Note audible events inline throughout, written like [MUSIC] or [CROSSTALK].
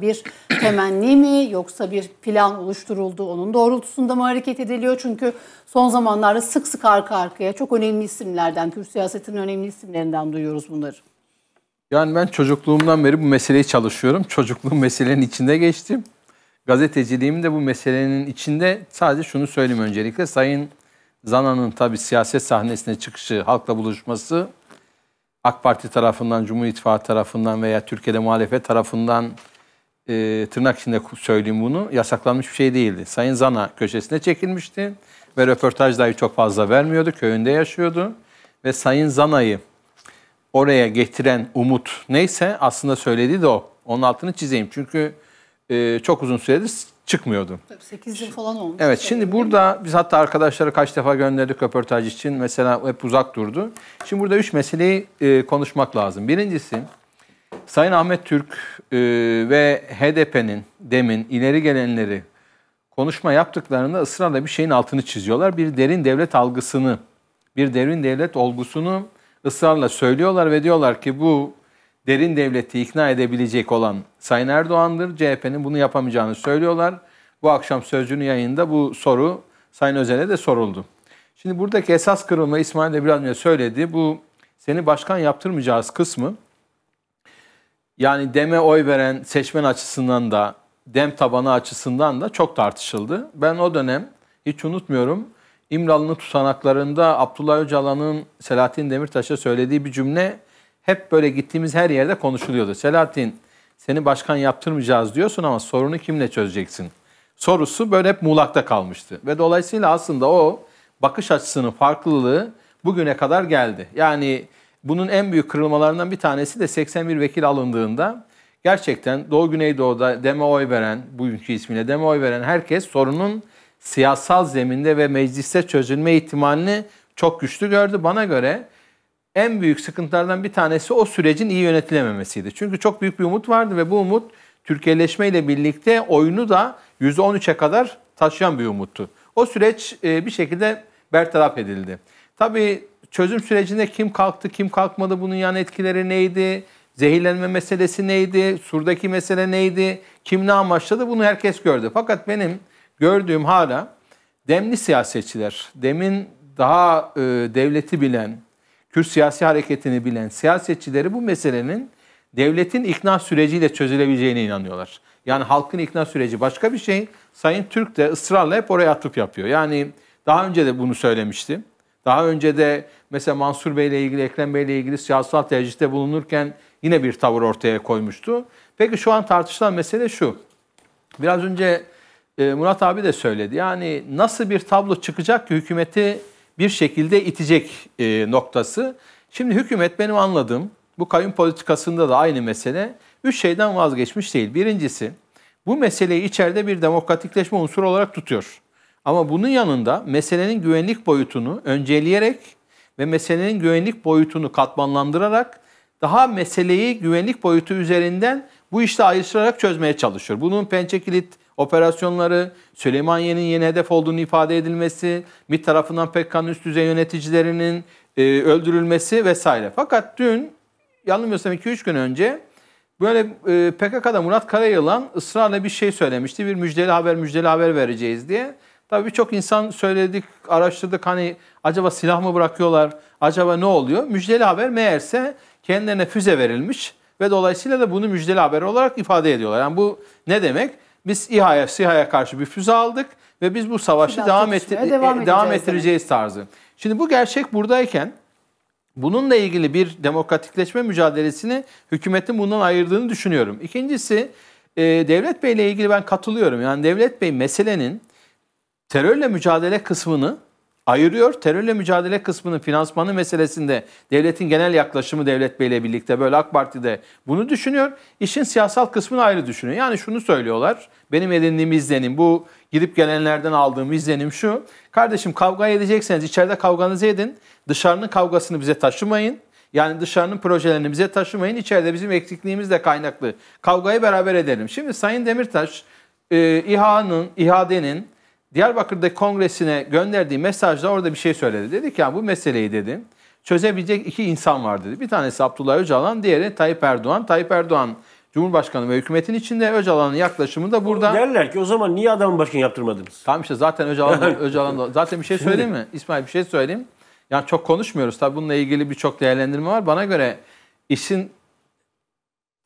bir temenni mi yoksa bir plan oluşturuldu onun doğrultusunda mı hareket ediliyor? Çünkü son zamanlarda sık sık arka arkaya çok önemli isimlerden, Kürt siyasetinin önemli isimlerinden duyuyoruz bunları. Yani ben çocukluğumdan beri bu meseleyi çalışıyorum. Çocukluğum meselenin içinde geçtim. Gazeteciliğim de bu meselenin içinde sadece şunu söyleyeyim öncelikle. Sayın Zana'nın tabii siyaset sahnesine çıkışı, halkla buluşması AK Parti tarafından, Cumhur İttifakı tarafından veya Türkiye'de muhalefet tarafından e, tırnak içinde söyleyeyim bunu, yasaklanmış bir şey değildi. Sayın Zana köşesine çekilmişti ve röportaj dahi çok fazla vermiyordu. Köyünde yaşıyordu ve Sayın Zana'yı oraya getiren umut neyse aslında söylediği de o. Onun altını çizeyim çünkü e, çok uzun süredir çıkmıyordu. 8 yıl falan olmuş. Evet şimdi burada biz hatta arkadaşları kaç defa gönderdik röportaj için. Mesela hep uzak durdu. Şimdi burada üç meseleyi e, konuşmak lazım. Birincisi Sayın Ahmet Türk e, ve HDP'nin demin ileri gelenleri konuşma yaptıklarında ısrarla bir şeyin altını çiziyorlar. Bir derin devlet algısını, bir derin devlet olgusunu ısrarla söylüyorlar ve diyorlar ki bu derin devleti ikna edebilecek olan Sayın Erdoğan'dır. CHP'nin bunu yapamayacağını söylüyorlar. Bu akşam Sözcü'nün yayında bu soru Sayın Özel'e de soruldu. Şimdi buradaki esas kırılma İsmail de biraz önce söyledi. Bu seni başkan yaptırmayacağız kısmı yani DEM'e oy veren seçmen açısından da DEM tabanı açısından da çok tartışıldı. Ben o dönem hiç unutmuyorum. İmralı'nın tutanaklarında Abdullah Öcalan'ın Selahattin Demirtaş'a söylediği bir cümle hep böyle gittiğimiz her yerde konuşuluyordu. Selahattin seni başkan yaptırmayacağız diyorsun ama sorunu kimle çözeceksin? Sorusu böyle hep muğlakta kalmıştı. Ve dolayısıyla aslında o bakış açısının farklılığı bugüne kadar geldi. Yani bunun en büyük kırılmalarından bir tanesi de 81 vekil alındığında gerçekten Doğu Güneydoğu'da deme oy veren, bugünkü ismiyle deme oy veren herkes sorunun siyasal zeminde ve mecliste çözülme ihtimalini çok güçlü gördü. Bana göre en büyük sıkıntılardan bir tanesi o sürecin iyi yönetilememesiydi. Çünkü çok büyük bir umut vardı ve bu umut Türkiye'leşme ile birlikte oyunu da %13'e kadar taşıyan bir umuttu. O süreç e, bir şekilde bertaraf edildi. Tabii çözüm sürecinde kim kalktı, kim kalkmadı, bunun yan etkileri neydi? Zehirlenme meselesi neydi? Surdaki mesele neydi? Kim ne amaçladı? Bunu herkes gördü. Fakat benim gördüğüm hala demli siyasetçiler, demin daha e, devleti bilen, Kürt siyasi hareketini bilen siyasetçileri bu meselenin devletin ikna süreciyle çözülebileceğine inanıyorlar. Yani halkın ikna süreci başka bir şey. Sayın Türk de ısrarla hep oraya atıp yapıyor. Yani daha önce de bunu söylemiştim. Daha önce de mesela Mansur Bey ile ilgili, Ekrem Bey ile ilgili siyasal tercihte bulunurken yine bir tavır ortaya koymuştu. Peki şu an tartışılan mesele şu. Biraz önce e, Murat abi de söyledi. Yani nasıl bir tablo çıkacak ki hükümeti bir şekilde itecek e, noktası. Şimdi hükümet benim anladığım bu kayyum politikasında da aynı mesele. Üç şeyden vazgeçmiş değil. Birincisi bu meseleyi içeride bir demokratikleşme unsuru olarak tutuyor. Ama bunun yanında meselenin güvenlik boyutunu önceleyerek ve meselenin güvenlik boyutunu katmanlandırarak daha meseleyi güvenlik boyutu üzerinden bu işte ayrıştırarak çözmeye çalışıyor. Bunun pençe kilit operasyonları, Süleymaniye'nin yeni hedef olduğunu ifade edilmesi, MİT tarafından PKK'nın üst düzey yöneticilerinin e, öldürülmesi vesaire. Fakat dün yanılmıyorsam 2-3 gün önce böyle e, PKK'da Murat Karayılan ısrarla bir şey söylemişti. Bir müjdeli haber müjdeli haber vereceğiz diye. Tabii birçok insan söyledik, araştırdık hani acaba silah mı bırakıyorlar, acaba ne oluyor? Müjdeli haber meğerse kendilerine füze verilmiş ve dolayısıyla da bunu müjdeli haber olarak ifade ediyorlar. Yani bu ne demek? Biz İHA'ya, SİHA'ya karşı bir füze aldık ve biz bu savaşı Silah devam, ettir devam, e, devam ettireceğiz yani. tarzı. Şimdi bu gerçek buradayken bununla ilgili bir demokratikleşme mücadelesini hükümetin bundan ayırdığını düşünüyorum. İkincisi e, Devlet Bey ile ilgili ben katılıyorum. Yani Devlet Bey meselenin terörle mücadele kısmını ayırıyor. Terörle mücadele kısmının finansmanı meselesinde devletin genel yaklaşımı Devlet Bey ile birlikte böyle AK Parti'de bunu düşünüyor. İşin siyasal kısmını ayrı düşünüyor. Yani şunu söylüyorlar. Benim edindiğim izlenim bu gidip gelenlerden aldığım izlenim şu. Kardeşim kavga edecekseniz içeride kavganızı edin. Dışarının kavgasını bize taşımayın. Yani dışarının projelerini bize taşımayın. İçeride bizim eksikliğimizle kaynaklı. Kavgayı beraber edelim. Şimdi Sayın Demirtaş e, İHA'nın, İHA'denin Diyarbakır'daki kongresine gönderdiği mesajda orada bir şey söyledi. Dedi ki ya bu meseleyi dedi çözebilecek iki insan var dedi. Bir tanesi Abdullah Öcalan, diğeri Tayyip Erdoğan. Tayyip Erdoğan Cumhurbaşkanı ve hükümetin içinde Öcalan'ın yaklaşımı da burada. Derler ki o zaman niye adamın başkanı yaptırmadınız? Tamam işte zaten Öcalan, [LAUGHS] Öcalan zaten bir şey söyleyeyim mi? İsmail bir şey söyleyeyim. Yani çok konuşmuyoruz. Tabii bununla ilgili birçok değerlendirme var. Bana göre işin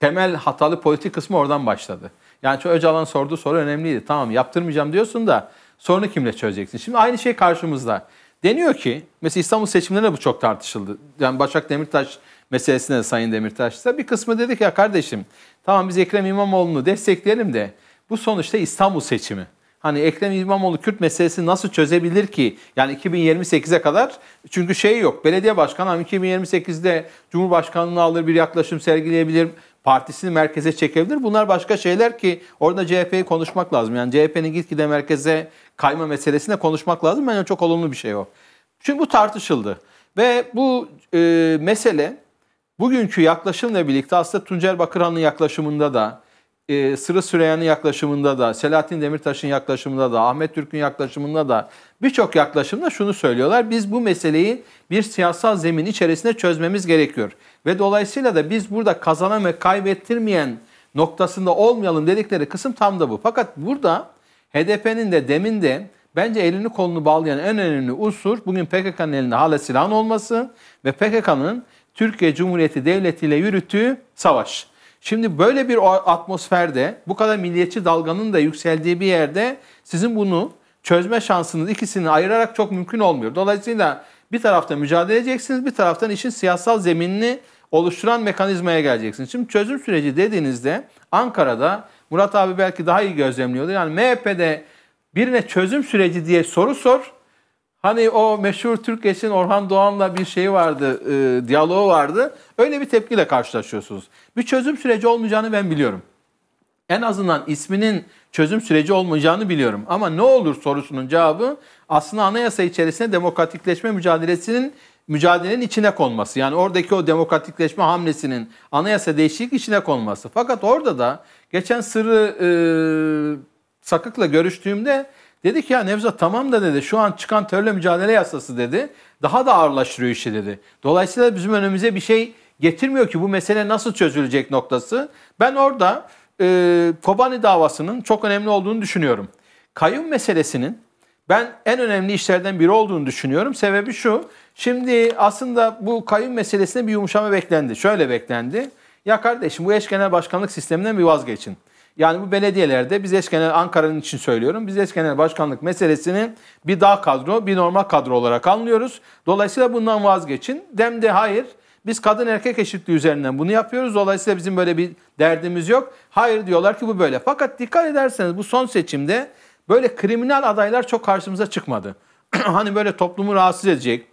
temel hatalı politik kısmı oradan başladı. Yani Öcalan sorduğu soru önemliydi. Tamam yaptırmayacağım diyorsun da Sorunu kimle çözeceksin? Şimdi aynı şey karşımızda. Deniyor ki, mesela İstanbul seçimlerinde bu çok tartışıldı. Yani Başak Demirtaş meselesine de Sayın Demirtaş'ta bir kısmı dedik ya kardeşim tamam biz Ekrem İmamoğlu'nu destekleyelim de bu sonuçta İstanbul seçimi. Hani Ekrem İmamoğlu Kürt meselesi nasıl çözebilir ki? Yani 2028'e kadar çünkü şey yok. Belediye başkanı 2028'de Cumhurbaşkanlığı alır bir yaklaşım sergileyebilir partisini merkeze çekebilir. Bunlar başka şeyler ki orada CHP'yi konuşmak lazım. Yani CHP'nin gitgide merkeze kayma meselesine konuşmak lazım. Bence yani çok olumlu bir şey o. Çünkü bu tartışıldı. Ve bu e, mesele bugünkü yaklaşımla birlikte aslında Tuncel Bakırhan'ın yaklaşımında da e, ee, Sırı Süreya'nın yaklaşımında da, Selahattin Demirtaş'ın yaklaşımında da, Ahmet Türk'ün yaklaşımında da birçok yaklaşımda şunu söylüyorlar. Biz bu meseleyi bir siyasal zemin içerisinde çözmemiz gerekiyor. Ve dolayısıyla da biz burada kazanan ve kaybettirmeyen noktasında olmayalım dedikleri kısım tam da bu. Fakat burada HDP'nin de demin de bence elini kolunu bağlayan en önemli unsur bugün PKK'nın elinde hala silahın olması ve PKK'nın Türkiye Cumhuriyeti Devleti ile yürüttüğü savaş. Şimdi böyle bir atmosferde bu kadar milliyetçi dalganın da yükseldiği bir yerde sizin bunu çözme şansınız ikisini ayırarak çok mümkün olmuyor. Dolayısıyla bir tarafta mücadele edeceksiniz, bir taraftan işin siyasal zeminini oluşturan mekanizmaya geleceksiniz. Şimdi çözüm süreci dediğinizde Ankara'da Murat abi belki daha iyi gözlemliyordu. Yani MHP'de birine çözüm süreci diye soru sor, Hani o meşhur Türkeş'in Orhan Doğan'la bir şeyi vardı, e, diyaloğu vardı. Öyle bir tepkiyle karşılaşıyorsunuz. Bir çözüm süreci olmayacağını ben biliyorum. En azından isminin çözüm süreci olmayacağını biliyorum. Ama ne olur sorusunun cevabı aslında anayasa içerisinde demokratikleşme mücadelesinin mücadelenin içine konması. Yani oradaki o demokratikleşme hamlesinin anayasa değişiklik içine konması. Fakat orada da geçen Sırrı e, Sakık'la görüştüğümde Dedi ki ya Nevzat tamam da dedi şu an çıkan terörle mücadele yasası dedi. Daha da ağırlaştırıyor işi dedi. Dolayısıyla bizim önümüze bir şey getirmiyor ki bu mesele nasıl çözülecek noktası. Ben orada e, Kobani davasının çok önemli olduğunu düşünüyorum. Kayyum meselesinin ben en önemli işlerden biri olduğunu düşünüyorum. Sebebi şu. Şimdi aslında bu kayyum meselesine bir yumuşama beklendi. Şöyle beklendi. Ya kardeşim bu eş genel başkanlık sisteminden bir vazgeçin. Yani bu belediyelerde biz eşkenel Ankara'nın için söylüyorum. Biz eşkenel başkanlık meselesini bir daha kadro, bir normal kadro olarak anlıyoruz. Dolayısıyla bundan vazgeçin. Demde hayır. Biz kadın erkek eşitliği üzerinden bunu yapıyoruz. Dolayısıyla bizim böyle bir derdimiz yok. Hayır diyorlar ki bu böyle. Fakat dikkat ederseniz bu son seçimde böyle kriminal adaylar çok karşımıza çıkmadı. [CLEARS THROAT] hani böyle toplumu rahatsız edecek,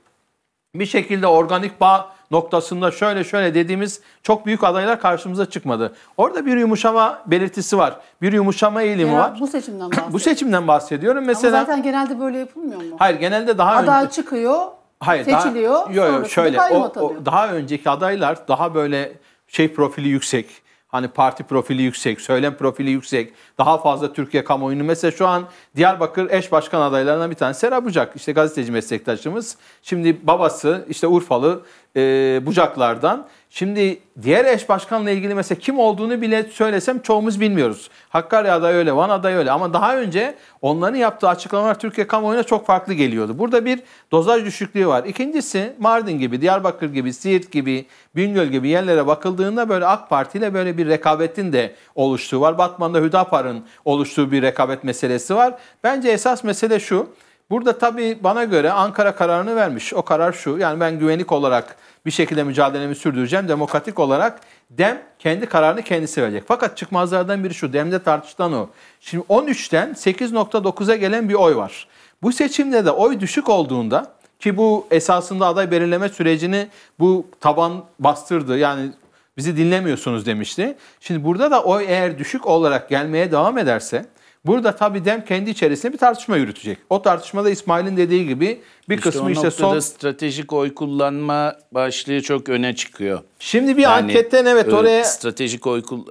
bir şekilde organik bağ noktasında şöyle şöyle dediğimiz çok büyük adaylar karşımıza çıkmadı. Orada bir yumuşama belirtisi var. Bir yumuşama eğilimi Genel, var. Bu seçimden bahsediyorum. bu seçimden bahsediyorum. Mesela Ama zaten genelde böyle yapılmıyor mu? Hayır, genelde daha Aday önce... çıkıyor, Hayır, seçiliyor. Daha, yo, yo, şöyle o, o, daha önceki adaylar daha böyle şey profili yüksek. Hani parti profili yüksek, söylem profili yüksek, daha fazla Türkiye kamuoyunu. Mesela şu an Diyarbakır eş başkan adaylarından bir tane Serap Bucak. işte gazeteci meslektaşımız. Şimdi babası işte Urfalı e, bucaklardan. Şimdi diğer eş başkanla ilgili mesela kim olduğunu bile söylesem çoğumuz bilmiyoruz. Hakkari'de öyle, Van'da öyle ama daha önce onların yaptığı açıklamalar Türkiye kamuoyuna çok farklı geliyordu. Burada bir dozaj düşüklüğü var. İkincisi Mardin gibi, Diyarbakır gibi, Siirt gibi, Bingöl gibi yerlere bakıldığında böyle AK Parti ile böyle bir rekabetin de oluştuğu var. Batman'da Hüdapar'ın oluştuğu bir rekabet meselesi var. Bence esas mesele şu. Burada tabii bana göre Ankara kararını vermiş. O karar şu. Yani ben güvenlik olarak bir şekilde mücadelemi sürdüreceğim. Demokratik olarak DEM kendi kararını kendisi verecek. Fakat çıkmazlardan biri şu. DEM'de tartışılan o. Şimdi 13'ten 8.9'a gelen bir oy var. Bu seçimde de oy düşük olduğunda ki bu esasında aday belirleme sürecini bu taban bastırdı. Yani bizi dinlemiyorsunuz demişti. Şimdi burada da oy eğer düşük olarak gelmeye devam ederse Burada tabii DEM kendi içerisinde bir tartışma yürütecek. O tartışmada İsmail'in dediği gibi bir işte kısmı işte son... stratejik oy kullanma başlığı çok öne çıkıyor. Şimdi bir yani, anketten evet oraya... Stratejik oy kul...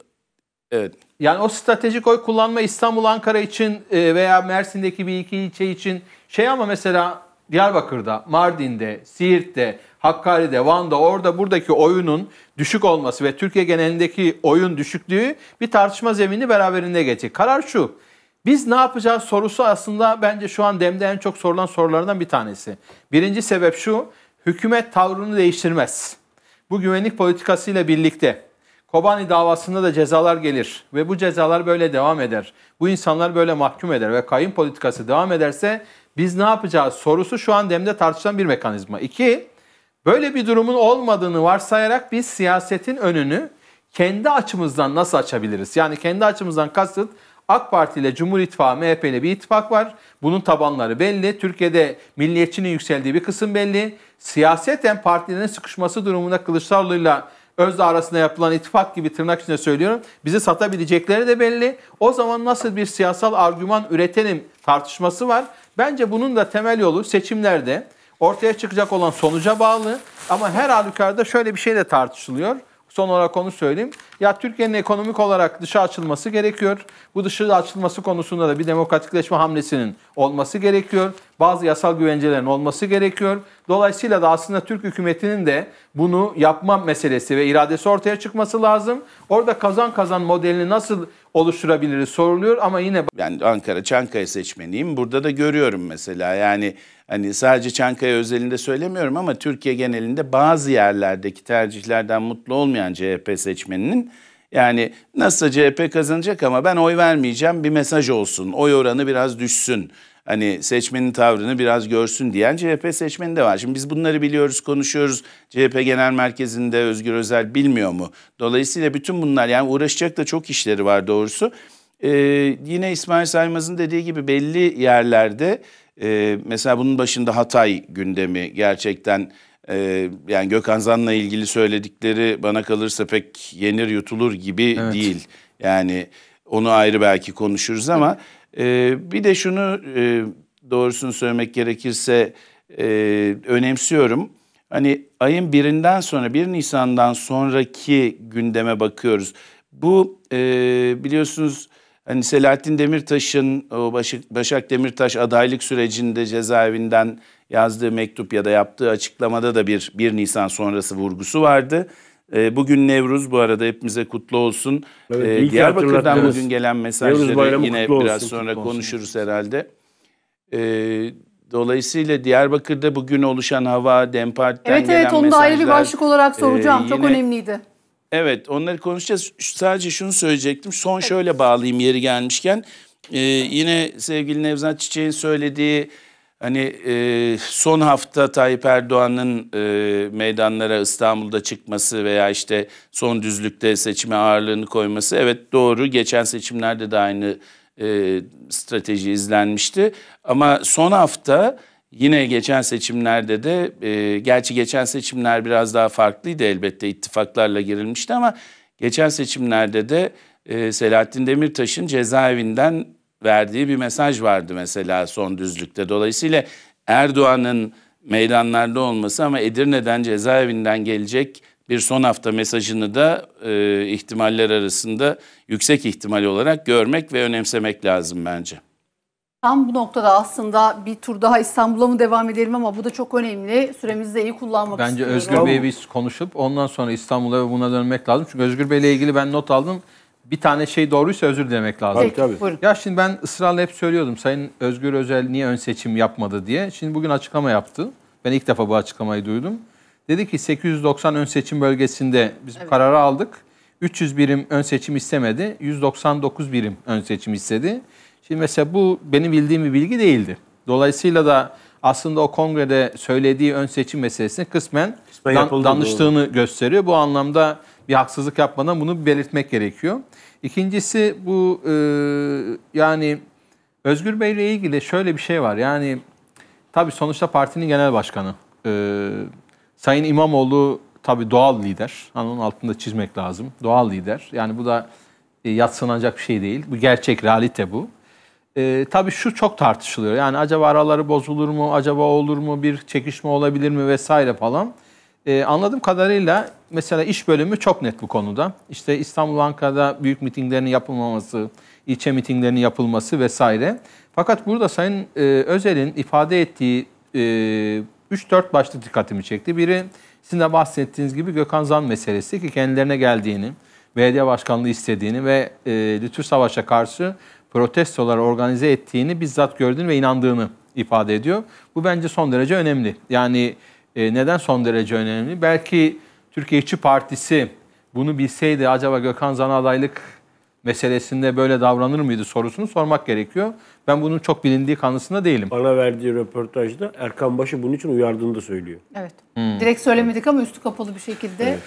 Evet. Yani o stratejik oy kullanma İstanbul, Ankara için e, veya Mersin'deki bir iki ilçe için şey ama mesela Diyarbakır'da, Mardin'de, Siirt'te, Hakkari'de, Van'da orada buradaki oyunun düşük olması ve Türkiye genelindeki oyun düşüklüğü bir tartışma zemini beraberinde getir. Karar şu. Biz ne yapacağız sorusu aslında bence şu an demde en çok sorulan sorulardan bir tanesi. Birinci sebep şu, hükümet tavrını değiştirmez. Bu güvenlik politikasıyla birlikte Kobani davasında da cezalar gelir ve bu cezalar böyle devam eder. Bu insanlar böyle mahkum eder ve kayın politikası devam ederse biz ne yapacağız sorusu şu an demde tartışılan bir mekanizma. İki, böyle bir durumun olmadığını varsayarak biz siyasetin önünü kendi açımızdan nasıl açabiliriz? Yani kendi açımızdan kasıt AK Parti ile Cumhur İttifakı MHP ile bir ittifak var. Bunun tabanları belli. Türkiye'de milliyetçinin yükseldiği bir kısım belli. Siyaseten partilerin sıkışması durumunda Kılıçdaroğlu'yla Özdağ arasında yapılan ittifak gibi tırnak içinde söylüyorum. Bizi satabilecekleri de belli. O zaman nasıl bir siyasal argüman üretelim tartışması var. Bence bunun da temel yolu seçimlerde ortaya çıkacak olan sonuca bağlı. Ama her halükarda şöyle bir şey de tartışılıyor. Son olarak onu söyleyeyim. Ya Türkiye'nin ekonomik olarak dışa açılması gerekiyor. Bu dışa açılması konusunda da bir demokratikleşme hamlesinin olması gerekiyor. Bazı yasal güvencelerin olması gerekiyor. Dolayısıyla da aslında Türk hükümetinin de bunu yapma meselesi ve iradesi ortaya çıkması lazım. Orada kazan kazan modelini nasıl oluşturabiliriz soruluyor ama yine ben Ankara Çankaya seçmeniyim. Burada da görüyorum mesela yani hani sadece Çankaya özelinde söylemiyorum ama Türkiye genelinde bazı yerlerdeki tercihlerden mutlu olmayan CHP seçmeninin yani nasıl CHP kazanacak ama ben oy vermeyeceğim bir mesaj olsun. Oy oranı biraz düşsün hani seçmenin tavrını biraz görsün diyen CHP seçmeni de var. Şimdi biz bunları biliyoruz, konuşuyoruz. CHP Genel Merkezi'nde Özgür Özel bilmiyor mu? Dolayısıyla bütün bunlar yani uğraşacak da çok işleri var doğrusu. Ee, yine İsmail Saymaz'ın dediği gibi belli yerlerde e, mesela bunun başında Hatay gündemi gerçekten e, yani Gökhan Zan'la ilgili söyledikleri bana kalırsa pek yenir yutulur gibi evet. değil. Yani onu ayrı belki konuşuruz ama... Evet e, bir de şunu e, doğrusunu söylemek gerekirse e, önemsiyorum. Hani ayın birinden sonra 1 Nisan'dan sonraki gündeme bakıyoruz. Bu e, biliyorsunuz hani Selahattin Demirtaş'ın o Başak, Başak Demirtaş adaylık sürecinde cezaevinden yazdığı mektup ya da yaptığı açıklamada da bir 1 Nisan sonrası vurgusu vardı. Ee, bugün Nevruz bu arada hepimize kutlu olsun. Evet, e, Diyarbakır'dan bugün gelen mesajları yine biraz sonra konuşuruz olsun. herhalde. Ee, dolayısıyla Diyarbakır'da bugün oluşan hava, Dempart'ten evet, gelen mesajlar. Evet evet onu da ayrı bir başlık olarak e, soracağım. yine, Çok önemliydi. Evet onları konuşacağız. Sadece şunu söyleyecektim. Son evet. şöyle bağlayayım yeri gelmişken. yine sevgili Nevzat Çiçek'in söylediği Hani e, son hafta Tayyip Erdoğan'ın e, meydanlara İstanbul'da çıkması veya işte son düzlükte seçime ağırlığını koyması evet doğru. Geçen seçimlerde de aynı e, strateji izlenmişti. Ama son hafta yine geçen seçimlerde de e, gerçi geçen seçimler biraz daha farklıydı elbette ittifaklarla girilmişti ama geçen seçimlerde de e, Selahattin Demirtaş'ın cezaevinden verdiği bir mesaj vardı mesela son düzlükte. Dolayısıyla Erdoğan'ın meydanlarda olması ama Edirne'den cezaevinden gelecek bir son hafta mesajını da e, ihtimaller arasında yüksek ihtimal olarak görmek ve önemsemek lazım bence. Tam bu noktada aslında bir tur daha İstanbul'a mı devam edelim ama bu da çok önemli. Süremizi de iyi kullanmak Bence istiyorum. Bence Özgür Bey'i konuşup ondan sonra İstanbul'a ve buna dönmek lazım. Çünkü Özgür Bey'le ilgili ben not aldım bir tane şey doğruysa özür dilemek lazım. Tabii tabii. Ya şimdi ben ısrarla hep söylüyordum Sayın Özgür Özel niye ön seçim yapmadı diye. Şimdi bugün açıklama yaptı. Ben ilk defa bu açıklamayı duydum. Dedi ki 890 ön seçim bölgesinde biz evet. kararı aldık. 300 birim ön seçim istemedi. 199 birim ön seçim istedi. Şimdi mesela bu benim bildiğim bir bilgi değildi. Dolayısıyla da aslında o kongrede söylediği ön seçim meselesini kısmen, kısmen dan, danıştığını doğru. gösteriyor. Bu anlamda bir haksızlık yapmadan bunu belirtmek gerekiyor. İkincisi bu e, yani Özgür Bey ile ilgili şöyle bir şey var. Yani tabii sonuçta partinin genel başkanı. E, Sayın İmamoğlu tabii doğal lider. onun altında çizmek lazım. Doğal lider. Yani bu da e, yatsınacak bir şey değil. Bu gerçek realite bu. E, tabii şu çok tartışılıyor. Yani acaba araları bozulur mu? Acaba olur mu? Bir çekişme olabilir mi? Vesaire falan. Ee, anladığım kadarıyla mesela iş bölümü çok net bu konuda. İşte İstanbul, Ankara'da büyük mitinglerin yapılmaması, ilçe mitinglerinin yapılması vesaire. Fakat burada Sayın e, Özel'in ifade ettiği e, 3-4 başlık dikkatimi çekti. Biri sizin de bahsettiğiniz gibi Gökhan Zan meselesi ki kendilerine geldiğini, belediye başkanlığı istediğini ve e, Lütfü Savaş'a karşı protestoları organize ettiğini bizzat gördüğünü ve inandığını ifade ediyor. Bu bence son derece önemli. Yani e, neden son derece önemli? Belki Türkiye İşçi Partisi bunu bilseydi acaba Gökhan Zan'a adaylık meselesinde böyle davranır mıydı sorusunu sormak gerekiyor. Ben bunun çok bilindiği kanısında değilim. Bana verdiği röportajda Erkan Başı bunun için uyardığını da söylüyor. Evet. Hmm. Direkt söylemedik ama üstü kapalı bir şekilde evet.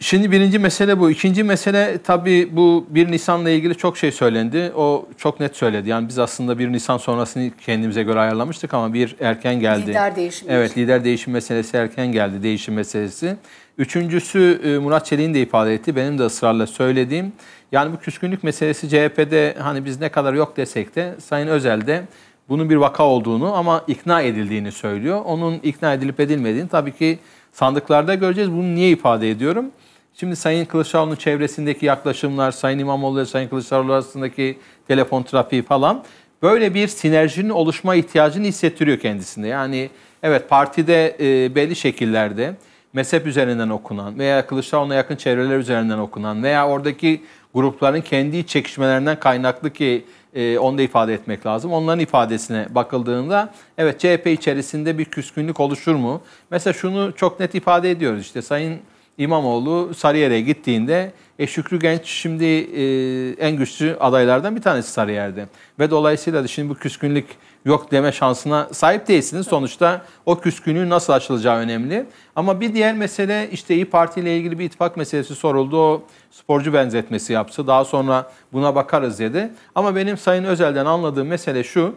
Şimdi birinci mesele bu. İkinci mesele tabii bu 1 Nisan'la ilgili çok şey söylendi. O çok net söyledi. Yani biz aslında 1 Nisan sonrasını kendimize göre ayarlamıştık ama bir erken geldi. Lider değişimi. Evet lider değişim meselesi erken geldi. Değişim meselesi. Üçüncüsü e, Murat Çelik'in de ifade etti. Benim de ısrarla söylediğim. Yani bu küskünlük meselesi CHP'de hani biz ne kadar yok desek de Sayın Özel de bunun bir vaka olduğunu ama ikna edildiğini söylüyor. Onun ikna edilip edilmediğini tabii ki sandıklarda göreceğiz. Bunu niye ifade ediyorum? Şimdi Sayın Kılıçdaroğlu'nun çevresindeki yaklaşımlar, Sayın İmamoğlu ile Sayın Kılıçdaroğlu arasındaki telefon trafiği falan böyle bir sinerjinin oluşma ihtiyacını hissettiriyor kendisinde. Yani evet partide e, belli şekillerde mezhep üzerinden okunan veya Kılıçdaroğlu'na yakın çevreler üzerinden okunan veya oradaki grupların kendi çekişmelerinden kaynaklı ki e, onu da ifade etmek lazım. Onların ifadesine bakıldığında evet CHP içerisinde bir küskünlük oluşur mu? Mesela şunu çok net ifade ediyoruz işte Sayın İmamoğlu Sarıyer'e gittiğinde e, Şükrü Genç şimdi e, en güçlü adaylardan bir tanesi Sarıyer'de. Ve dolayısıyla da şimdi bu küskünlük yok deme şansına sahip değilsiniz. Sonuçta o küskünlüğü nasıl açılacağı önemli. Ama bir diğer mesele işte İyi Parti ile ilgili bir ittifak meselesi soruldu. O sporcu benzetmesi yaptı. Daha sonra buna bakarız dedi. Ama benim Sayın Özel'den anladığım mesele şu.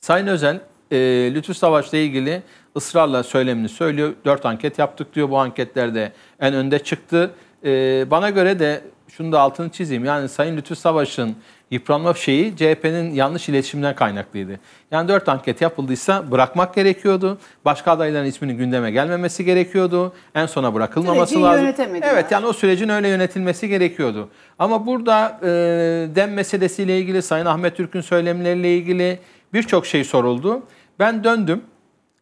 Sayın Özel e, Lütfü Savaş'la ilgili ısrarla söylemini söylüyor. Dört anket yaptık diyor. Bu anketlerde en önde çıktı. E, bana göre de şunu da altını çizeyim. Yani Sayın Lütfü Savaş'ın yıpranma şeyi CHP'nin yanlış iletişimden kaynaklıydı. Yani dört anket yapıldıysa bırakmak gerekiyordu. Başka adayların isminin gündeme gelmemesi gerekiyordu. En sona bırakılmaması Süreci lazım. Evet yani o sürecin öyle yönetilmesi gerekiyordu. Ama burada e, dem meselesiyle ilgili Sayın Ahmet Türk'ün söylemleriyle ilgili birçok şey soruldu. Ben döndüm.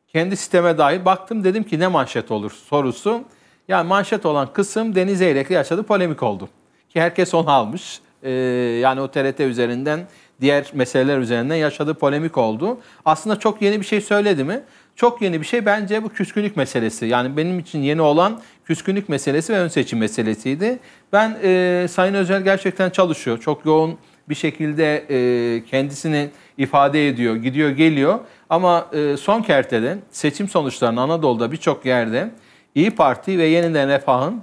Kendi sisteme dair baktım dedim ki ne manşet olur sorusu. Yani manşet olan kısım Deniz Eyrek'le yaşadı polemik oldu ki herkes onu almış. E, yani o TRT üzerinden diğer meseleler üzerinden yaşadığı polemik oldu. Aslında çok yeni bir şey söyledi mi? Çok yeni bir şey bence bu küskünlük meselesi. Yani benim için yeni olan küskünlük meselesi ve ön seçim meselesiydi. Ben e, Sayın Özel gerçekten çalışıyor. Çok yoğun bir şekilde e, kendisini ifade ediyor, gidiyor geliyor. Ama e, son kertede seçim sonuçları'nın Anadolu'da birçok yerde İyi Parti ve Yeniden Refah'ın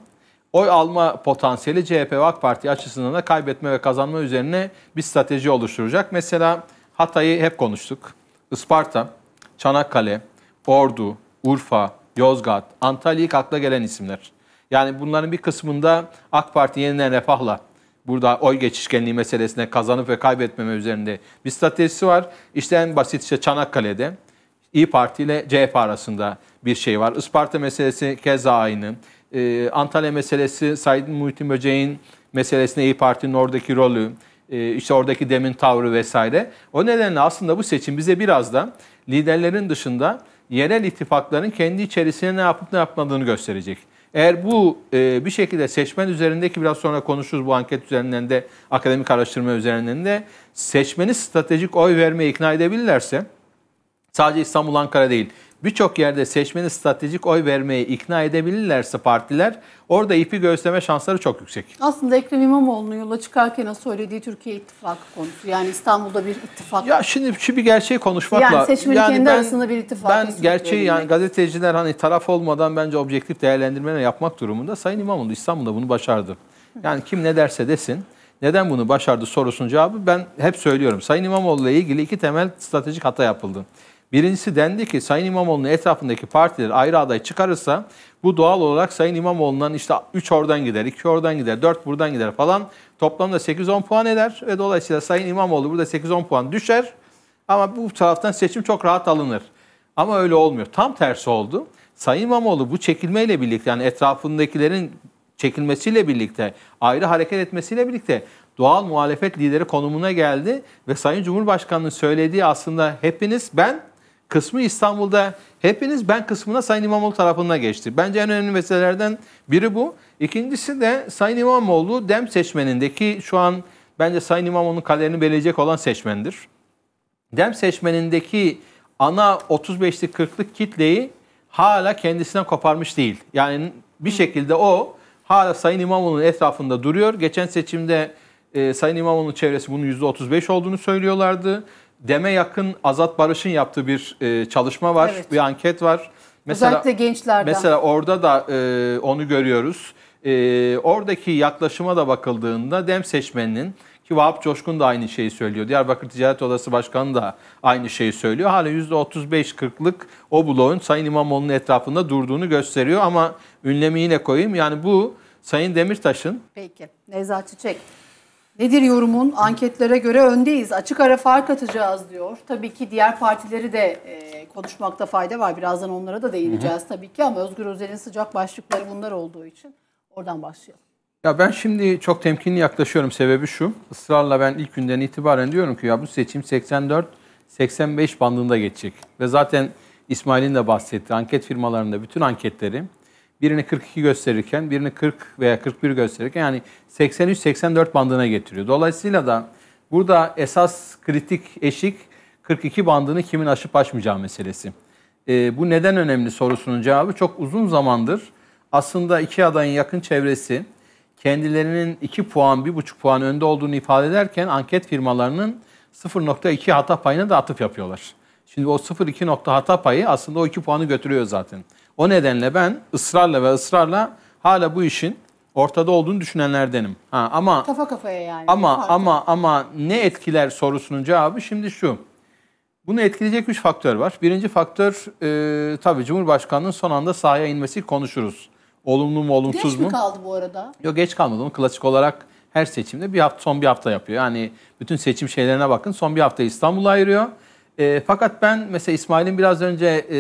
oy alma potansiyeli CHP ve AK Parti açısından da kaybetme ve kazanma üzerine bir strateji oluşturacak. Mesela Hatay'ı hep konuştuk. Isparta, Çanakkale, Ordu, Urfa, Yozgat, Antalya ilk akla gelen isimler. Yani bunların bir kısmında AK Parti yeniden refahla burada oy geçişkenliği meselesine kazanıp ve kaybetmeme üzerinde bir stratejisi var. İşte en basit işte Çanakkale'de İyi Parti ile CHP arasında bir şey var. Isparta meselesi keza aynı e, Antalya meselesi, Said Muhittin Böceğin meselesine İyi Parti'nin oradaki rolü, e, işte oradaki demin tavrı vesaire. O nedenle aslında bu seçim bize biraz da liderlerin dışında yerel ittifakların kendi içerisine ne yapıp ne yapmadığını gösterecek. Eğer bu e, bir şekilde seçmen üzerindeki biraz sonra konuşuruz bu anket üzerinden de akademik araştırma üzerinden de seçmeni stratejik oy vermeye ikna edebilirlerse Sadece İstanbul, Ankara değil. Birçok yerde seçmeni stratejik oy vermeye ikna edebilirlerse partiler orada ipi gösterme şansları çok yüksek. Aslında Ekrem İmamoğlu'nun yola çıkarken söylediği Türkiye ittifakı konusu. Yani İstanbul'da bir ittifak. Ya şimdi şu bir gerçeği konuşmakla. Yani seçmenin yani kendi ben, arasında bir ittifak. Ben gerçeği yani gazeteciler hani taraf olmadan bence objektif değerlendirmeler yapmak durumunda Sayın İmamoğlu İstanbul'da bunu başardı. Yani kim ne derse desin. Neden bunu başardı sorusunun cevabı ben hep söylüyorum. Sayın İmamoğlu ile ilgili iki temel stratejik hata yapıldı. Birincisi dendi ki Sayın İmamoğlu'nun etrafındaki partiler ayrı aday çıkarırsa bu doğal olarak Sayın İmamoğlu'ndan işte 3 oradan gider, 2 oradan gider, 4 buradan gider falan toplamda 8-10 puan eder ve dolayısıyla Sayın İmamoğlu burada 8-10 puan düşer ama bu taraftan seçim çok rahat alınır. Ama öyle olmuyor. Tam tersi oldu. Sayın İmamoğlu bu çekilmeyle birlikte yani etrafındakilerin çekilmesiyle birlikte, ayrı hareket etmesiyle birlikte doğal muhalefet lideri konumuna geldi ve Sayın Cumhurbaşkanı'nın söylediği aslında hepiniz ben kısmı İstanbul'da hepiniz ben kısmına Sayın İmamoğlu tarafına geçti. Bence en önemli meselelerden biri bu. İkincisi de Sayın İmamoğlu dem seçmenindeki şu an bence Sayın İmamoğlu'nun kaderini belirleyecek olan seçmendir. Dem seçmenindeki ana 35'lik 40'lık kitleyi hala kendisinden koparmış değil. Yani bir şekilde o hala Sayın İmamoğlu'nun etrafında duruyor. Geçen seçimde e, Sayın İmamoğlu'nun çevresi bunun %35 olduğunu söylüyorlardı deme yakın Azat Barış'ın yaptığı bir e, çalışma var, evet. bir anket var. Mesela, Özellikle gençlerden. Mesela orada da e, onu görüyoruz. E, oradaki yaklaşıma da bakıldığında dem seçmeninin ki Vahap Coşkun da aynı şeyi söylüyor. Diyarbakır Ticaret Odası Başkanı da aynı şeyi söylüyor. Hala %35-40'lık o bloğun Sayın İmamoğlu'nun etrafında durduğunu gösteriyor. Ama ünlemi yine koyayım. Yani bu Sayın Demirtaş'ın... Peki. Nevzat Çiçek. Nedir yorumun? Anketlere göre öndeyiz. Açık ara fark atacağız diyor. Tabii ki diğer partileri de e, konuşmakta fayda var. Birazdan onlara da değineceğiz Hı-hı. tabii ki ama Özgür Özel'in sıcak başlıkları bunlar olduğu için oradan başlayalım. Ya ben şimdi çok temkinli yaklaşıyorum. Sebebi şu. Israrla ben ilk günden itibaren diyorum ki ya bu seçim 84 85 bandında geçecek. Ve zaten İsmail'in de bahsettiği anket firmalarında bütün anketleri birini 42 gösterirken birini 40 veya 41 gösterirken yani 83-84 bandına getiriyor. Dolayısıyla da burada esas kritik eşik 42 bandını kimin aşıp aşmayacağı meselesi. E, bu neden önemli sorusunun cevabı çok uzun zamandır aslında iki adayın yakın çevresi kendilerinin 2 puan, 1,5 puan önde olduğunu ifade ederken anket firmalarının 0.2 hata payına da atıf yapıyorlar. Şimdi o 0.2 nokta hata payı aslında o 2 puanı götürüyor zaten. O nedenle ben ısrarla ve ısrarla hala bu işin ortada olduğunu düşünenlerdenim. Ha, ama kafa kafaya yani. Ama Farklı. ama ama ne etkiler sorusunun cevabı şimdi şu. Bunu etkileyecek üç faktör var. Birinci faktör e, tabii Cumhurbaşkanı'nın son anda sahaya inmesi konuşuruz. Olumlu mu olumsuz geç mu? Geç mi kaldı bu arada? Yok geç kalmadı. Onu klasik olarak her seçimde bir hafta son bir hafta yapıyor. Yani bütün seçim şeylerine bakın. Son bir hafta İstanbul'a ayırıyor. E, fakat ben mesela İsmail'in biraz önce e,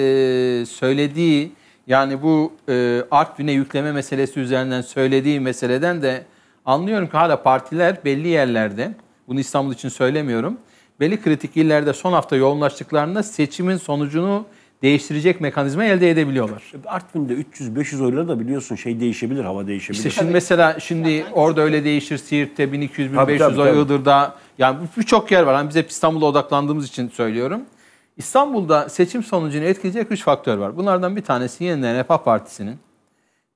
söylediği yani bu e, Artvin'e yükleme meselesi üzerinden söylediği meseleden de anlıyorum ki hala partiler belli yerlerde, bunu İstanbul için söylemiyorum, belli kritik illerde son hafta yoğunlaştıklarında seçimin sonucunu değiştirecek mekanizma elde edebiliyorlar. Artvin'de 300-500 oyla da biliyorsun şey değişebilir, hava değişebilir. İşte şimdi mesela şimdi orada öyle değişir. Siirt'te 1200-1500 oy, Iğdır'da. Yani birçok yer var. Yani biz hep İstanbul'a odaklandığımız için söylüyorum. İstanbul'da seçim sonucunu etkileyecek 3 faktör var. Bunlardan bir tanesi yeniden Refah Partisi'nin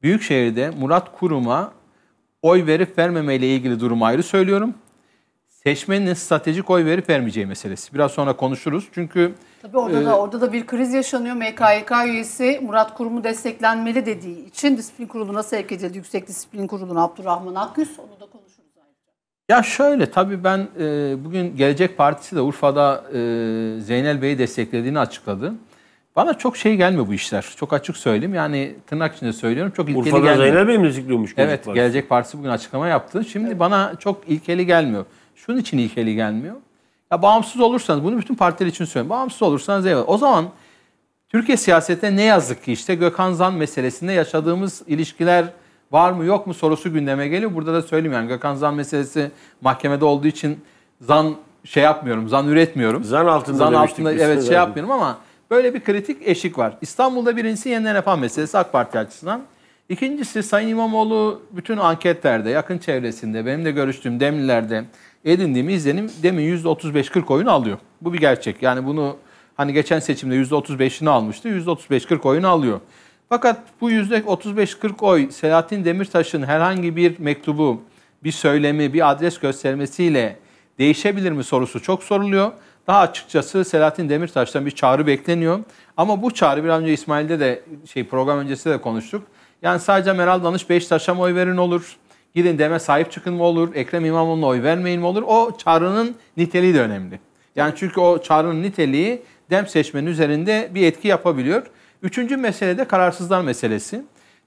Büyükşehir'de Murat Kurum'a oy verip vermemeyle ilgili durumu ayrı söylüyorum seçmenin stratejik oy verip vermeyeceği meselesi. Biraz sonra konuşuruz. Çünkü Tabii orada e, da orada da bir kriz yaşanıyor. MKYK üyesi Murat Kurum'u desteklenmeli dediği için disiplin kuruluna sevk edildi. Yüksek Disiplin Kurulu'na Abdurrahman Akgüz. Onu da konuşuruz ayrıca. Ya şöyle tabii ben e, bugün Gelecek Partisi de Urfa'da e, Zeynel Bey'i desteklediğini açıkladı. Bana çok şey gelmiyor bu işler. Çok açık söyleyeyim. Yani tırnak içinde söylüyorum. Çok ilkeli Urfa'da gelmiyor. Zeynel Bey mi destekliyormuş? Evet. Partisi. Gelecek Partisi bugün açıklama yaptı. Şimdi evet. bana çok ilkeli gelmiyor. Şunun için ilkeli gelmiyor. Ya bağımsız olursanız, bunu bütün partiler için söylüyorum. Bağımsız olursanız eyvallah. O zaman Türkiye siyasetine ne yazık ki işte Gökhan Zan meselesinde yaşadığımız ilişkiler var mı yok mu sorusu gündeme geliyor. Burada da söyleyeyim yani Gökhan Zan meselesi mahkemede olduğu için zan şey yapmıyorum, zan üretmiyorum. Zan altında zan altında evet şey verdim. yapmıyorum ama böyle bir kritik eşik var. İstanbul'da birincisi yeniden yapan meselesi AK Parti açısından. İkincisi Sayın İmamoğlu bütün anketlerde, yakın çevresinde, benim de görüştüğüm Demlilerde, edindiğimi izlenim demin %35-40 oyunu alıyor. Bu bir gerçek. Yani bunu hani geçen seçimde %35'ini almıştı. %35-40 oyunu alıyor. Fakat bu %35-40 oy Selahattin Demirtaş'ın herhangi bir mektubu, bir söylemi, bir adres göstermesiyle değişebilir mi sorusu çok soruluyor. Daha açıkçası Selahattin Demirtaş'tan bir çağrı bekleniyor. Ama bu çağrı biraz önce İsmail'de de şey program öncesi de konuştuk. Yani sadece Meral Danış Beşiktaş'a mı oy verin olur? Gidin deme sahip çıkın mı olur? Ekrem İmamoğlu'na oy vermeyin mi olur? O çağrının niteliği de önemli. Yani çünkü o çağrının niteliği dem seçmenin üzerinde bir etki yapabiliyor. Üçüncü mesele de kararsızlar meselesi.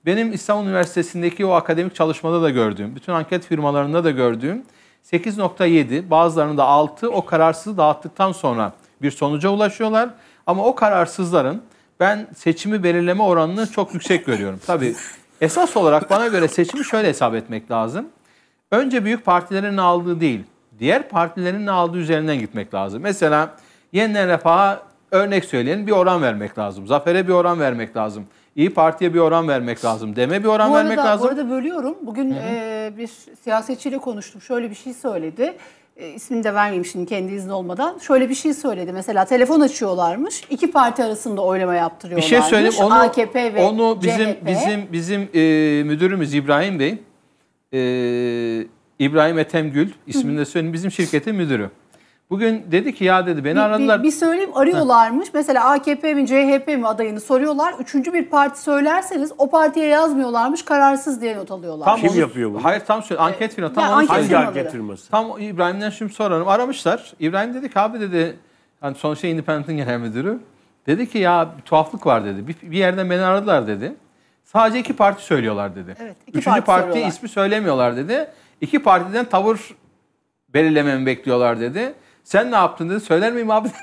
Benim İstanbul Üniversitesi'ndeki o akademik çalışmada da gördüğüm, bütün anket firmalarında da gördüğüm 8.7 bazılarında 6 o kararsızı dağıttıktan sonra bir sonuca ulaşıyorlar. Ama o kararsızların ben seçimi belirleme oranını çok yüksek görüyorum. Tabii Esas olarak bana göre seçimi şöyle hesap etmek lazım. Önce büyük partilerin aldığı değil, diğer partilerin aldığı üzerinden gitmek lazım. Mesela Yeniden Refah'a örnek söyleyelim bir oran vermek lazım. Zafer'e bir oran vermek lazım. İyi Parti'ye bir oran vermek lazım. Deme bir oran bu arada, vermek lazım. Bu arada bölüyorum. Bugün Hı -hı. e, bir siyasetçiyle konuştum. Şöyle bir şey söyledi e, ismini de vermeyeyim şimdi kendi izni olmadan. Şöyle bir şey söyledi. Mesela telefon açıyorlarmış. iki parti arasında oylama yaptırıyorlarmış. Bir şey söyleyeyim. Onu, AKP ve onu bizim CHP. bizim bizim e, müdürümüz İbrahim Bey e, İbrahim Etemgül ismini de söyleyeyim. Bizim şirketin müdürü. Bugün dedi ki ya dedi beni bir, aradılar. Bir, bir söyleyeyim arıyorlarmış. Heh. Mesela AKP mi CHP mi adayını soruyorlar. Üçüncü bir parti söylerseniz o partiye yazmıyorlarmış. Kararsız diye not alıyorlar. Tam Kim onu, yapıyor bunu? Hayır tam söyle anket ee, firma. Tam yani anket anket firması. Tam İbrahim'den şimdi sorarım. Aramışlar. İbrahim dedi ki abi dedi hani sonuçta şey Independent'ın genel müdürü. Dedi ki ya bir tuhaflık var dedi. Bir, bir yerden beni aradılar dedi. Sadece iki parti söylüyorlar dedi. Evet, iki Üçüncü parti, parti ismi söylemiyorlar dedi. İki partiden tavır belirlememi bekliyorlar dedi. Sen ne yaptın dedi. Söyler miyim abi dedi.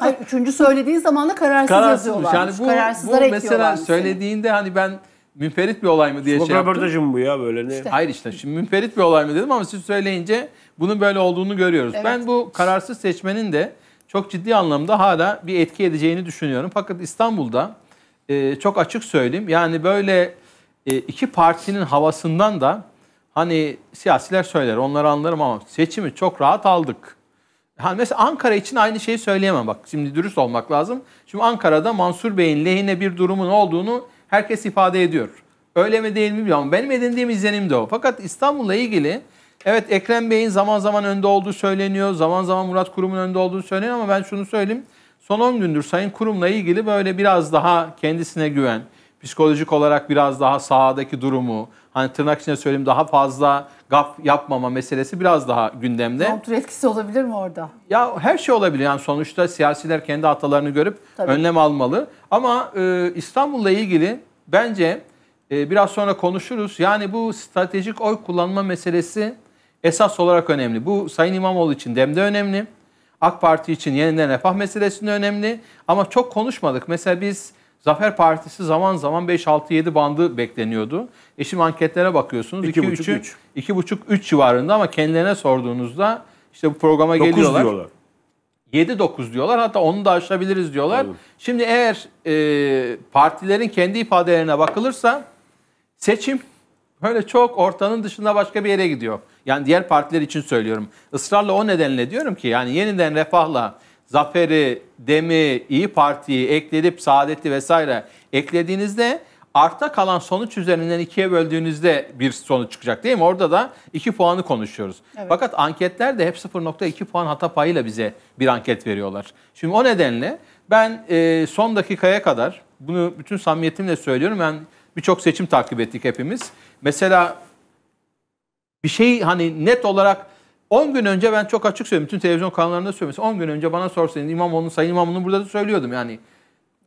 [LAUGHS] Hayır, üçüncü söylediğin zaman da kararsız, kararsız yazıyorlar. Yani bu, bu mesela söylediğinde hani ben münferit bir olay mı diye Sokak şey yaptım. bu ya böyle? Ne? İşte. Hayır işte şimdi münferit bir olay mı dedim ama siz söyleyince bunun böyle olduğunu görüyoruz. Evet. Ben bu kararsız seçmenin de çok ciddi anlamda hala bir etki edeceğini düşünüyorum. Fakat İstanbul'da e, çok açık söyleyeyim yani böyle e, iki partinin havasından da hani siyasiler söyler onları anlarım ama seçimi çok rahat aldık hani mesela Ankara için aynı şeyi söyleyemem bak. Şimdi dürüst olmak lazım. Şimdi Ankara'da Mansur Bey'in lehine bir durumun olduğunu herkes ifade ediyor. Öyle mi değil mi bilmiyorum benim edindiğim izlenim de o. Fakat İstanbul'la ilgili evet Ekrem Bey'in zaman zaman önde olduğu söyleniyor. Zaman zaman Murat Kurum'un önde olduğu söyleniyor ama ben şunu söyleyeyim. Son 10 gündür Sayın Kurum'la ilgili böyle biraz daha kendisine güven, psikolojik olarak biraz daha sahadaki durumu, hani tırnak içinde söyleyeyim daha fazla gaf yapmama meselesi biraz daha gündemde. Kontur etkisi olabilir mi orada? Ya her şey olabilir. Yani sonuçta siyasiler kendi hatalarını görüp Tabii. önlem almalı. Ama e, İstanbul'la ilgili bence e, biraz sonra konuşuruz. Yani bu stratejik oy kullanma meselesi esas olarak önemli. Bu Sayın İmamoğlu için demde önemli. AK Parti için yeniden refah meselesinde önemli. Ama çok konuşmadık. Mesela biz Zafer Partisi zaman zaman 5-6-7 bandı bekleniyordu. E şimdi anketlere bakıyorsunuz buçuk 3 civarında ama kendilerine sorduğunuzda işte bu programa 9 geliyorlar. diyorlar. 7-9 diyorlar hatta onu da aşabiliriz diyorlar. Olur. Şimdi eğer e, partilerin kendi ifadelerine bakılırsa seçim böyle çok ortanın dışında başka bir yere gidiyor. Yani diğer partiler için söylüyorum. Israrla o nedenle diyorum ki yani yeniden refahla Zafer'i, Dem'i, İyi Parti'yi ekledip Saadet'i vesaire eklediğinizde arta kalan sonuç üzerinden ikiye böldüğünüzde bir sonuç çıkacak değil mi? Orada da iki puanı konuşuyoruz. Evet. Fakat anketler de hep 0.2 puan hata payıyla bize bir anket veriyorlar. Şimdi o nedenle ben e, son dakikaya kadar bunu bütün samimiyetimle söylüyorum. Ben birçok seçim takip ettik hepimiz. Mesela bir şey hani net olarak 10 gün önce ben çok açık söylüyorum. Bütün televizyon kanallarında söylüyorum. 10 gün önce bana sorsaydın İmamoğlu'nun, Sayın İmamoğlu'nun burada da söylüyordum yani.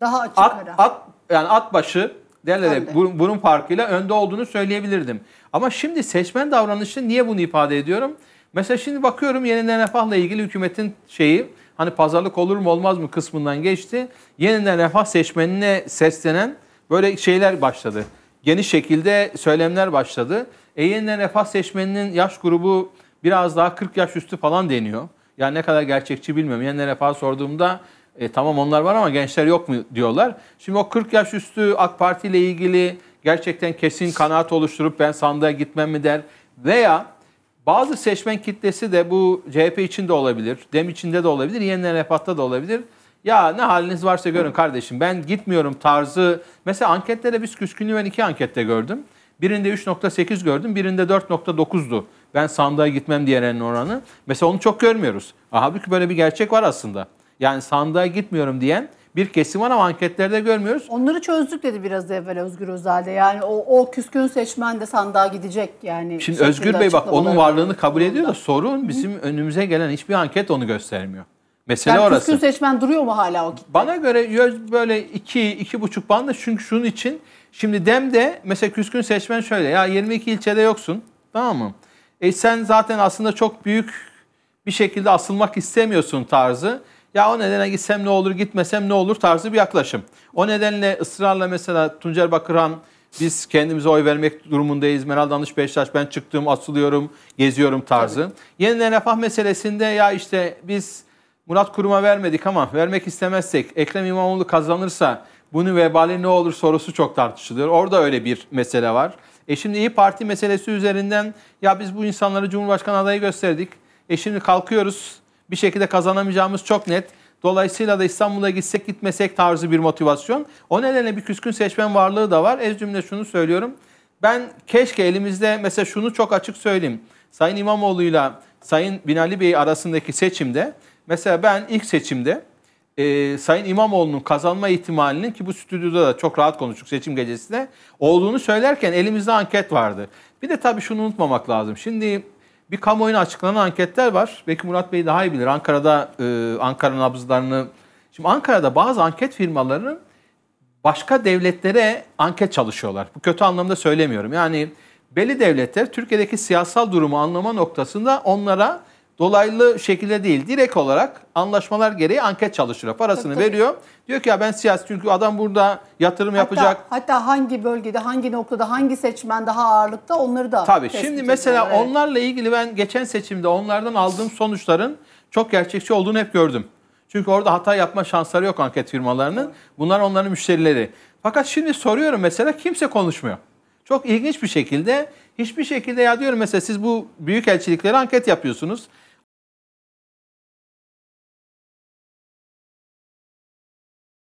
Daha açık at, ara. At, yani at başı derler hep burun, burun farkıyla önde olduğunu söyleyebilirdim. Ama şimdi seçmen davranışı niye bunu ifade ediyorum? Mesela şimdi bakıyorum yeniden refahla ilgili hükümetin şeyi hani pazarlık olur mu olmaz mı kısmından geçti. Yeniden refah seçmenine seslenen böyle şeyler başladı. Geniş şekilde söylemler başladı. E yeniden refah seçmeninin yaş grubu Biraz daha 40 yaş üstü falan deniyor. Yani ne kadar gerçekçi bilmiyorum. Yenilere falan sorduğumda e, tamam onlar var ama gençler yok mu diyorlar. Şimdi o 40 yaş üstü AK Parti ile ilgili gerçekten kesin kanaat oluşturup ben sandığa gitmem mi der. Veya bazı seçmen kitlesi de bu CHP içinde olabilir, DEM içinde de olabilir, Yeniden Refah'ta da olabilir. Ya ne haliniz varsa görün kardeşim ben gitmiyorum tarzı. Mesela anketlere biz küskünlüğü ben iki ankette gördüm. Birinde 3.8 gördüm, birinde 4.9'du ben sandığa gitmem diyenin oranı. Mesela onu çok görmüyoruz. Halbuki böyle bir gerçek var aslında. Yani sandığa gitmiyorum diyen bir kesim var ama anketlerde görmüyoruz. Onları çözdük dedi biraz evvel Özgür Özel'de. Yani o, o küskün seçmen de sandığa gidecek yani. Şimdi Özgür Bey bak onun varlığını kabul ediyor da sorun bizim Hı. önümüze gelen hiçbir anket onu göstermiyor. Mesele yani orası. Küskün seçmen duruyor mu hala o kitle? Bana göre böyle iki, iki buçuk bandı. Çünkü şunun için şimdi DEM'de mesela küskün seçmen şöyle. Ya 22 ilçede yoksun. Tamam mı? E sen zaten aslında çok büyük bir şekilde asılmak istemiyorsun tarzı. Ya o nedenle gitsem ne olur, gitmesem ne olur tarzı bir yaklaşım. O nedenle ısrarla mesela Tuncer Bakırhan biz kendimize oy vermek durumundayız. Meral Danış Beşiktaş ben çıktım, asılıyorum, geziyorum tarzı. Tabii. Yeniden refah meselesinde ya işte biz Murat Kurum'a vermedik ama vermek istemezsek Ekrem İmamoğlu kazanırsa bunun vebali ne olur sorusu çok tartışılıyor. Orada öyle bir mesele var. E şimdi İyi Parti meselesi üzerinden ya biz bu insanları Cumhurbaşkanı adayı gösterdik. E şimdi kalkıyoruz. Bir şekilde kazanamayacağımız çok net. Dolayısıyla da İstanbul'a gitsek gitmesek tarzı bir motivasyon. O nedenle bir küskün seçmen varlığı da var. Ez cümle şunu söylüyorum. Ben keşke elimizde mesela şunu çok açık söyleyeyim. Sayın İmamoğlu'yla Sayın Binali Bey arasındaki seçimde mesela ben ilk seçimde e, Sayın İmamoğlu'nun kazanma ihtimalinin ki bu stüdyoda da çok rahat konuştuk seçim gecesinde olduğunu söylerken elimizde anket vardı. Bir de tabii şunu unutmamak lazım. Şimdi bir kamuoyuna açıklanan anketler var. Belki Murat Bey daha iyi bilir. Ankara'da e, Ankara nabzlarını. Şimdi Ankara'da bazı anket firmalarının başka devletlere anket çalışıyorlar. Bu kötü anlamda söylemiyorum. Yani belli devletler Türkiye'deki siyasal durumu anlama noktasında onlara dolaylı şekilde değil direkt olarak anlaşmalar gereği anket çalıştırıyor. Parasını tabii, tabii. veriyor. Diyor ki ya ben siyasi çünkü adam burada yatırım hatta, yapacak. Hatta hangi bölgede, hangi noktada, hangi seçmen daha ağırlıkta onları da Tabii şimdi mesela evet. onlarla ilgili ben geçen seçimde onlardan aldığım sonuçların çok gerçekçi olduğunu hep gördüm. Çünkü orada hata yapma şansları yok anket firmalarının. Bunlar onların müşterileri. Fakat şimdi soruyorum mesela kimse konuşmuyor. Çok ilginç bir şekilde hiçbir şekilde ya diyorum mesela siz bu büyük elçilikleri anket yapıyorsunuz.